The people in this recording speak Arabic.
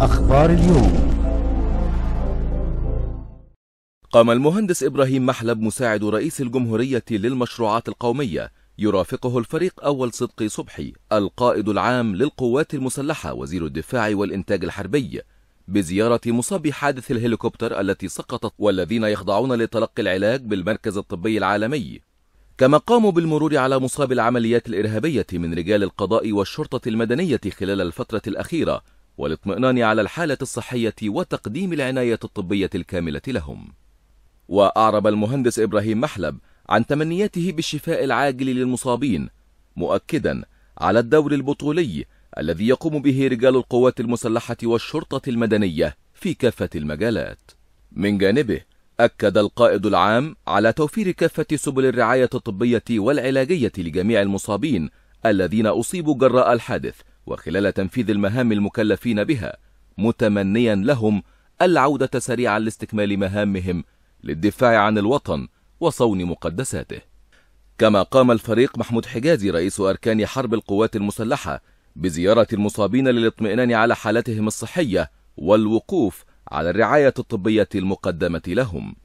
أخبار اليوم قام المهندس إبراهيم محلب مساعد رئيس الجمهورية للمشروعات القومية يرافقه الفريق أول صدقي صبحي القائد العام للقوات المسلحة وزير الدفاع والإنتاج الحربي بزيارة مصاب حادث الهليكوبتر التي سقطت والذين يخضعون لتلقي العلاج بالمركز الطبي العالمي كما قاموا بالمرور على مصاب العمليات الإرهابية من رجال القضاء والشرطة المدنية خلال الفترة الأخيرة والاطمئنان على الحالة الصحية وتقديم العناية الطبية الكاملة لهم وأعرب المهندس إبراهيم محلب عن تمنياته بالشفاء العاجل للمصابين مؤكدا على الدور البطولي الذي يقوم به رجال القوات المسلحة والشرطة المدنية في كافة المجالات من جانبه أكد القائد العام على توفير كافة سبل الرعاية الطبية والعلاجية لجميع المصابين الذين أصيبوا جراء الحادث وخلال تنفيذ المهام المكلفين بها متمنيا لهم العودة سريعا لاستكمال مهامهم للدفاع عن الوطن وصون مقدساته كما قام الفريق محمود حجازي رئيس أركان حرب القوات المسلحة بزيارة المصابين للاطمئنان على حالتهم الصحية والوقوف على الرعاية الطبية المقدمة لهم